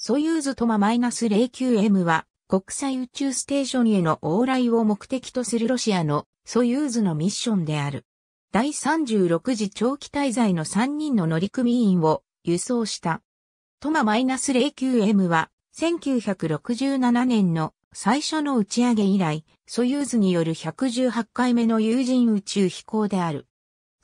ソユーズトマ -09M は国際宇宙ステーションへの往来を目的とするロシアのソユーズのミッションである。第36次長期滞在の3人の乗組員を輸送した。トマ -09M は1967年の最初の打ち上げ以来、ソユーズによる118回目の有人宇宙飛行である。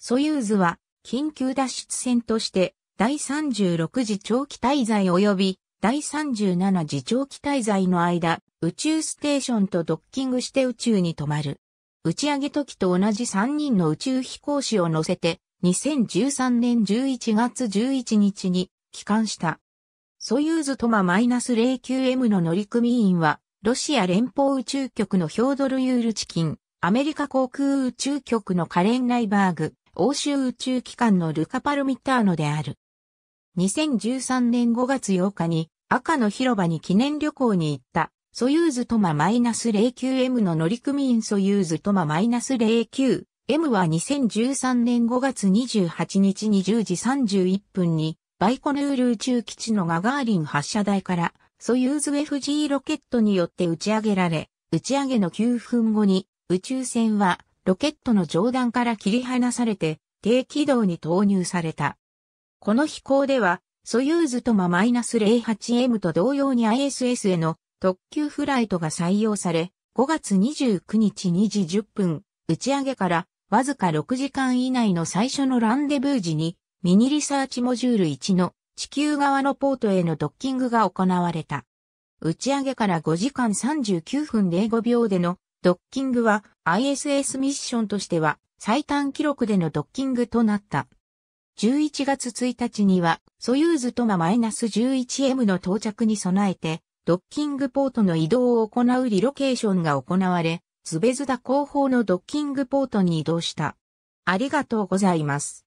ソユーズは緊急脱出船として第36次長期滞在及び第37次長期滞在の間、宇宙ステーションとドッキングして宇宙に泊まる。打ち上げ時と同じ3人の宇宙飛行士を乗せて、2013年11月11日に帰還した。ソユーズトマ -09M の乗組員は、ロシア連邦宇宙局のヒョードル・ユールチキン、アメリカ航空宇宙局のカレン・ライバーグ、欧州宇宙機関のルカ・パルミターノである。2013年5月8日に赤の広場に記念旅行に行った、ソユーズトマ -09M の乗組員ソユーズトマ -09M は2013年5月28日20時31分に、バイコヌール宇宙基地のガガーリン発射台から、ソユーズ FG ロケットによって打ち上げられ、打ち上げの9分後に、宇宙船は、ロケットの上段から切り離されて、低軌道に投入された。この飛行では、ソユーズトマ -08M と同様に ISS への特急フライトが採用され、5月29日2時10分、打ち上げからわずか6時間以内の最初のランデブー時に、ミニリサーチモジュール1の地球側のポートへのドッキングが行われた。打ち上げから5時間39分05秒でのドッキングは ISS ミッションとしては最短記録でのドッキングとなった。11月1日には、ソユーズトマ -11M の到着に備えて、ドッキングポートの移動を行うリロケーションが行われ、ズベズダ後方のドッキングポートに移動した。ありがとうございます。